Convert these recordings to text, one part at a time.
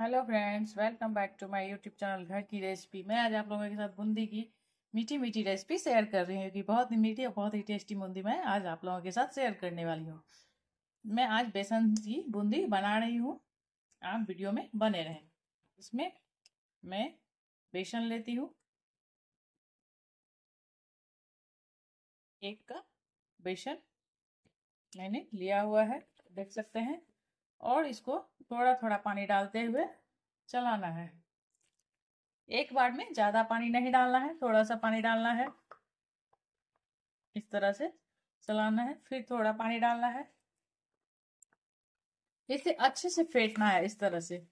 hello friends welcome back to my YouTube channel घर की recipe मैं आज आप लोगों के साथ बूंदी की मीठी मीठी रेसिपी शेयर कर रही हूँ कि बहुत ही मीठी और बहुत ही टेस्टी बूंदी मैं आज आप लोगों के साथ शेयर करने वाली हूँ मैं आज बेसन की बूंदी बना रही हूँ आप वीडियो में बने रहें इसमें मैं बेसन लेती हूँ एक का बेसन मैंने लिया हुआ है देख सकते हैं और इसको थोड़ा थोड़ा पानी डालते हुए चलाना है एक बार में ज़्यादा पानी नहीं डालना है थोड़ा सा पानी डालना है इस तरह से चलाना है फिर थोड़ा पानी डालना है इसे अच्छे से फेंटना है इस तरह से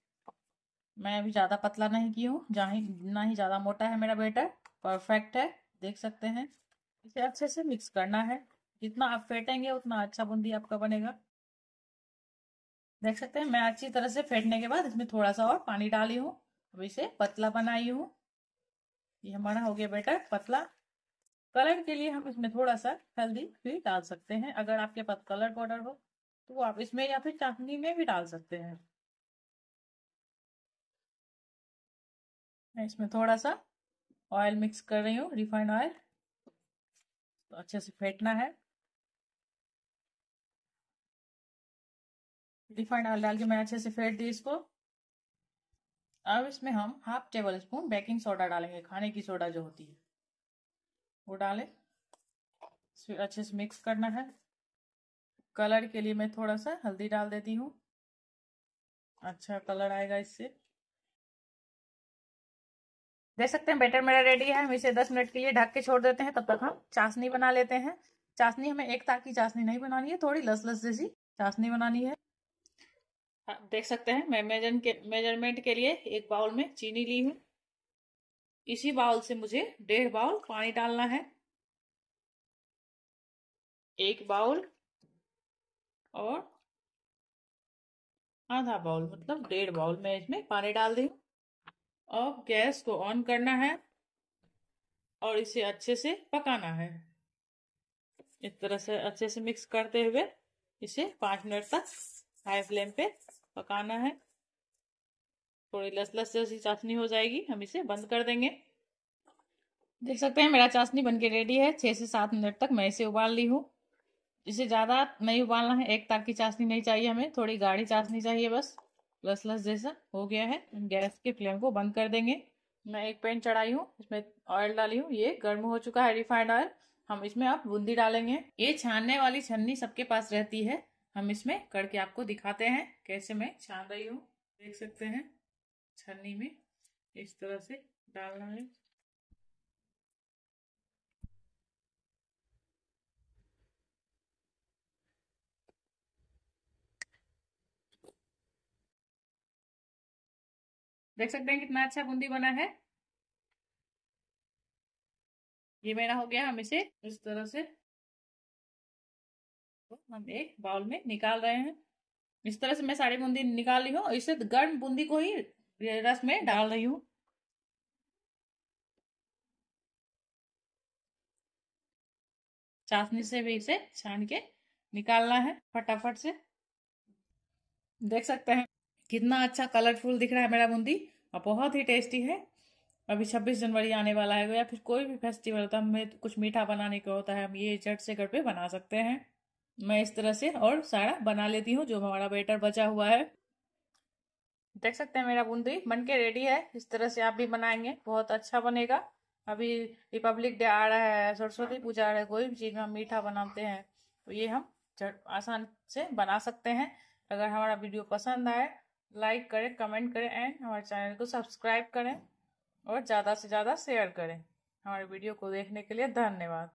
मैं अभी ज़्यादा पतला नहीं की हूँ जहाँ ना ही ज़्यादा मोटा है मेरा बेटर परफेक्ट है देख सकते हैं इसे अच्छे से मिक्स करना है जितना आप फेंटेंगे उतना अच्छा बूंदी आपका बनेगा देख सकते हैं मैं अच्छी तरह से फेंटने के बाद इसमें थोड़ा सा और पानी डाली हूँ अब इसे पतला बनाई हूँ ये हमारा हो गया बेटर पतला कलर के लिए हम इसमें थोड़ा सा हल्दी भी डाल सकते हैं अगर आपके पास कलर पाउडर हो तो आप इसमें या फिर चाशनी में भी डाल सकते हैं मैं इसमें थोड़ा सा ऑयल मिक्स कर रही हूँ रिफाइंड ऑयल तो अच्छे से फेंटना है रिफाइंड ऑयल डाल के मैं अच्छे से फेंट दी इसको अब इसमें हम half tablespoon baking soda डालेंगे खाने की सोडा जो होती है वो डालें फिर अच्छे से मिक्स करना है कलर के लिए मैं थोड़ा सा हल्दी डाल देती हूँ अच्छा कलर आएगा इससे देख सकते हैं बैटर मेरा रेडी है हम इसे 10 मिनट के लिए ढक के छोड़ देते हैं तब तक हम चाशनी बना लेते हैं चाशनी हमें एक ताक की चाशनी नहीं बनानी है थोड़ी लस लस जैसी चाशनी बनानी है आप हाँ, देख सकते हैं मैं मेजर के मेजरमेंट के लिए एक बाउल में चीनी ली हूँ इसी बाउल से मुझे डेढ़ बाउल पानी डालना है एक बाउल और आधा बाउल मतलब डेढ़ बाउल मैं इसमें पानी डाल दी अब गैस को ऑन करना है और इसे अच्छे से पकाना है इस तरह से अच्छे से मिक्स करते हुए इसे पाँच मिनट तक हाई फ्लेम पे पकाना है थोड़ी लस लस जैसी चाशनी हो जाएगी हम इसे बंद कर देंगे देख सकते हैं मेरा चाशनी बन के रेडी है छः से सात मिनट तक मैं इसे उबाल ली हूँ इसे ज़्यादा नहीं उबालना है एक तार की चाशनी नहीं चाहिए हमें थोड़ी गाढ़ी चाशनी चाहिए बस लस लस जैसा हो गया है गैस के फ्लेम को बंद कर देंगे मैं एक पैन चढ़ाई हूँ इसमें ऑयल डाली हूँ ये गर्म हो चुका है रिफाइंड ऑयल हम इसमें अब बूंदी डालेंगे ये छानने वाली छन्नी सबके पास रहती है हम इसमें करके आपको दिखाते हैं कैसे मैं छान रही हूँ देख सकते हैं छन्नी में इस तरह से डालना है देख सकते हैं कितना अच्छा बूंदी बना है ये मेरा हो गया हम इसे इस तरह से हम एक बाउल में निकाल रहे हैं इस तरह से मैं सारी बूंदी निकाल रही हूँ इसे गर्म बूंदी को ही रस में डाल रही हूँ चाशनी से भी इसे छान के निकालना है फटाफट से देख सकते हैं कितना अच्छा कलरफुल दिख रहा है मेरा बूंदी और बहुत ही टेस्टी है अभी 26 जनवरी आने वाला है या फिर कोई भी फेस्टिवल होता है हमें कुछ मीठा बनाने का होता है हम ये चट से घर पे बना सकते हैं मैं इस तरह से और सारा बना लेती हूँ जो हमारा बेटर बचा हुआ है देख सकते हैं मेरा बूंदी बन के रेडी है इस तरह से आप भी बनाएंगे बहुत अच्छा बनेगा अभी रिपब्लिक डे आ रहा है सरस्वती पूजा आ रहा है कोई भी चीज़ में हम मीठा बनाते हैं तो ये हम आसान से बना सकते हैं अगर हमारा वीडियो पसंद आए लाइक करें कमेंट करें एंड हमारे चैनल को सब्सक्राइब करें और ज़्यादा से ज़्यादा शेयर करें हमारे वीडियो को देखने के लिए धन्यवाद